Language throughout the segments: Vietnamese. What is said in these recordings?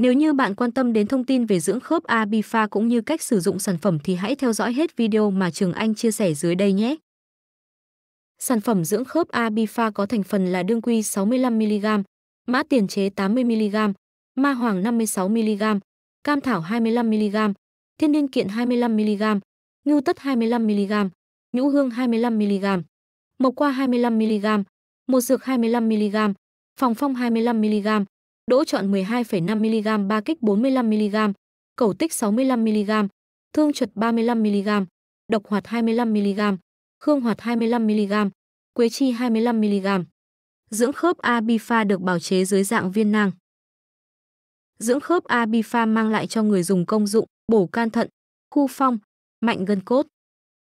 Nếu như bạn quan tâm đến thông tin về dưỡng khớp Abifa cũng như cách sử dụng sản phẩm thì hãy theo dõi hết video mà Trường Anh chia sẻ dưới đây nhé. Sản phẩm dưỡng khớp Abifa có thành phần là đương quy 65mg, mã tiền chế 80mg, ma hoàng 56mg, cam thảo 25mg, thiên niên kiện 25mg, ngưu tất 25mg, nhũ hương 25mg, mộc qua 25mg, một dược 25mg, phòng phong 25mg, đỗ chọn 12,5 mg ba kích 45 mg, cẩu tích 65 mg, thương chuột 35 mg, độc hoạt 25 mg, khương hoạt 25 mg, quế chi 25 mg. Dưỡng khớp Abifa được bào chế dưới dạng viên nang. Dưỡng khớp Abifa mang lại cho người dùng công dụng bổ can thận, khu phong, mạnh gân cốt,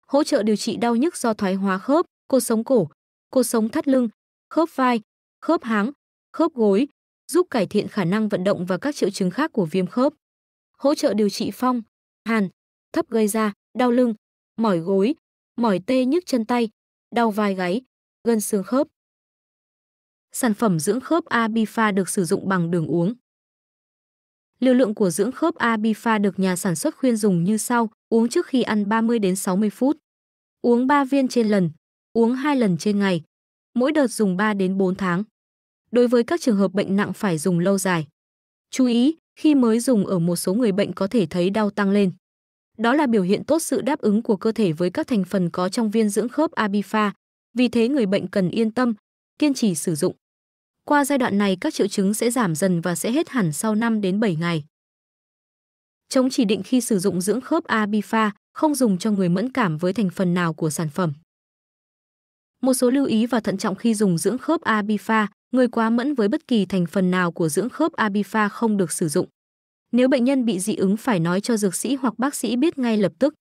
hỗ trợ điều trị đau nhức do thoái hóa khớp, cột sống cổ, cột sống thắt lưng, khớp vai, khớp háng, khớp gối, giúp cải thiện khả năng vận động và các triệu chứng khác của viêm khớp. Hỗ trợ điều trị phong, hàn, thấp gây ra, đau lưng, mỏi gối, mỏi tê nhức chân tay, đau vai gáy, gân xương khớp. Sản phẩm dưỡng khớp Abifa được sử dụng bằng đường uống. Liều lượng của dưỡng khớp Abifa được nhà sản xuất khuyên dùng như sau: uống trước khi ăn 30 đến 60 phút, uống 3 viên trên lần, uống 2 lần trên ngày, mỗi đợt dùng 3 đến 4 tháng đối với các trường hợp bệnh nặng phải dùng lâu dài. Chú ý, khi mới dùng ở một số người bệnh có thể thấy đau tăng lên. Đó là biểu hiện tốt sự đáp ứng của cơ thể với các thành phần có trong viên dưỡng khớp Abifa, vì thế người bệnh cần yên tâm, kiên trì sử dụng. Qua giai đoạn này các triệu chứng sẽ giảm dần và sẽ hết hẳn sau 5 đến 7 ngày. Chống chỉ định khi sử dụng dưỡng khớp Abifa, không dùng cho người mẫn cảm với thành phần nào của sản phẩm. Một số lưu ý và thận trọng khi dùng dưỡng khớp Abifa, người quá mẫn với bất kỳ thành phần nào của dưỡng khớp Abifa không được sử dụng. Nếu bệnh nhân bị dị ứng phải nói cho dược sĩ hoặc bác sĩ biết ngay lập tức.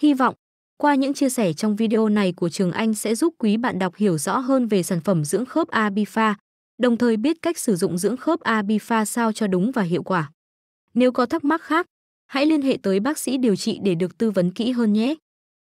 Hy vọng, qua những chia sẻ trong video này của Trường Anh sẽ giúp quý bạn đọc hiểu rõ hơn về sản phẩm dưỡng khớp Abifa, đồng thời biết cách sử dụng dưỡng khớp Abifa sao cho đúng và hiệu quả. Nếu có thắc mắc khác, hãy liên hệ tới bác sĩ điều trị để được tư vấn kỹ hơn nhé.